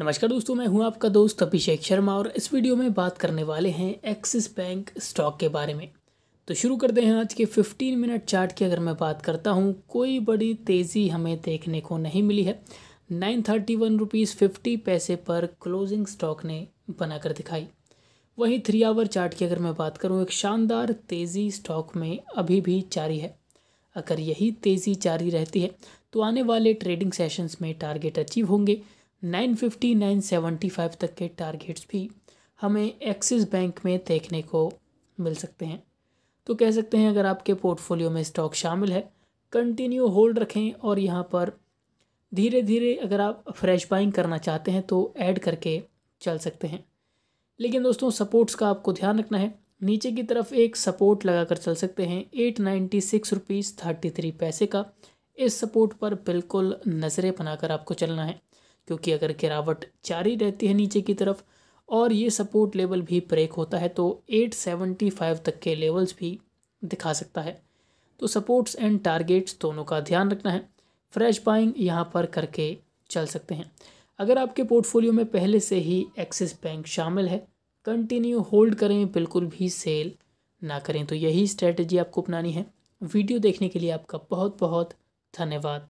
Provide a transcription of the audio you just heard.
नमस्कार दोस्तों मैं हूं आपका दोस्त अभिषेक शर्मा और इस वीडियो में बात करने वाले हैं एक्सिस बैंक स्टॉक के बारे में तो शुरू करते हैं आज के 15 मिनट चार्ट की अगर मैं बात करता हूं कोई बड़ी तेज़ी हमें देखने को नहीं मिली है nine thirty one rupees fifty पैसे पर क्लोजिंग स्टॉक ने बनाकर दिखाई वहीं थ्री आवर चार्ट की अगर मैं बात करूँ एक शानदार तेज़ी स्टॉक में अभी भी जारी है अगर यही तेज़ी जारी रहती है तो आने वाले ट्रेडिंग सेशंस में टारगेट अचीव होंगे 950 975 तक के टारगेट्स भी हमें एक्सिस बैंक में देखने को मिल सकते हैं तो कह सकते हैं अगर आपके पोर्टफोलियो में स्टॉक शामिल है कंटिन्यू होल्ड रखें और यहाँ पर धीरे धीरे अगर आप फ्रेश बाइंग करना चाहते हैं तो ऐड करके चल सकते हैं लेकिन दोस्तों सपोर्ट्स का आपको ध्यान रखना है नीचे की तरफ एक सपोर्ट लगा कर चल सकते हैं eight ninety six rupees thirty three पैसे का इस सपोर्ट पर बिल्कुल नज़रें बनाकर आपको चलना है क्योंकि अगर गिरावट जारी रहती है नीचे की तरफ और ये सपोर्ट लेवल भी ब्रेक होता है तो 875 तक के लेवल्स भी दिखा सकता है तो सपोर्ट्स एंड टारगेट्स दोनों का ध्यान रखना है फ्रेश बाइंग यहाँ पर करके चल सकते हैं अगर आपके पोर्टफोलियो में पहले से ही एक्सिस बैंक शामिल है कंटिन्यू होल्ड करें बिल्कुल भी सेल ना करें तो यही स्ट्रेटजी आपको अपनानी है वीडियो देखने के लिए आपका बहुत बहुत धन्यवाद